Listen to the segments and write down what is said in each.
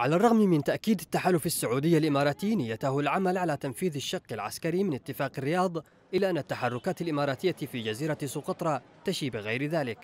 على الرغم من تأكيد التحالف السعودي الإماراتي نيته العمل على تنفيذ الشق العسكري من اتفاق الرياض إلا أن التحركات الإماراتية في جزيرة سقطرى تشي بغير ذلك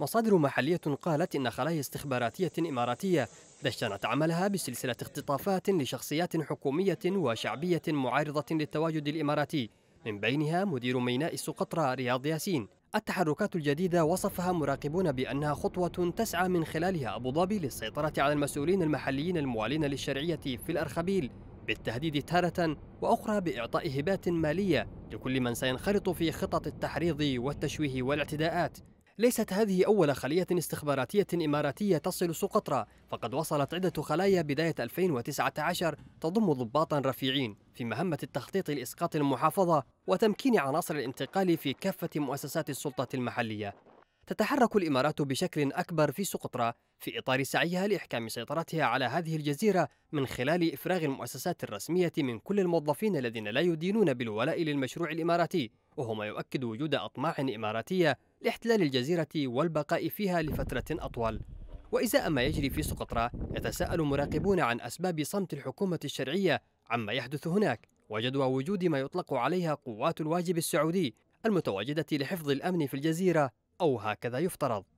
مصادر محلية قالت إن خلايا استخباراتية إماراتية دشنت عملها بسلسلة اختطافات لشخصيات حكومية وشعبية معارضة للتواجد الإماراتي من بينها مدير ميناء سقطرى رياض ياسين التحركات الجديدة وصفها مراقبون بأنها خطوة تسعى من خلالها أبو ظبي للسيطرة على المسؤولين المحليين الموالين للشرعية في الأرخبيل بالتهديد تارة وأخرى بإعطاء هبات مالية لكل من سينخرط في خطط التحريض والتشويه والاعتداءات ليست هذه أول خلية استخباراتية إماراتية تصل سقطرى فقد وصلت عدة خلايا بداية 2019 تضم ضباطا رفيعين في مهمة التخطيط لإسقاط المحافظة وتمكين عناصر الانتقال في كافة مؤسسات السلطة المحلية تتحرك الإمارات بشكل أكبر في سقطرى في إطار سعيها لإحكام سيطرتها على هذه الجزيرة من خلال إفراغ المؤسسات الرسمية من كل الموظفين الذين لا يدينون بالولاء للمشروع الإماراتي وهو ما يؤكد وجود أطماع إماراتية لاحتلال الجزيرة والبقاء فيها لفترة أطول وإزاء ما يجري في سقطرى يتساءل مراقبون عن أسباب صمت الحكومة الشرعية عما يحدث هناك وجدوى وجود ما يطلق عليها قوات الواجب السعودي المتواجدة لحفظ الأمن في الجزيرة أو هكذا يفترض